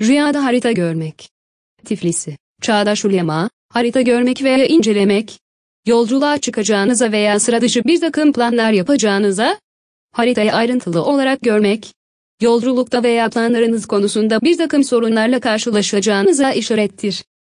Rüyada harita görmek. Tiflisi. Çağdaş ulema, harita görmek veya incelemek, yolculuğa çıkacağınıza veya sıra dışı bir takım planlar yapacağınıza, haritayı ayrıntılı olarak görmek, yolculukta veya planlarınız konusunda bir takım sorunlarla karşılaşacağınıza işarettir.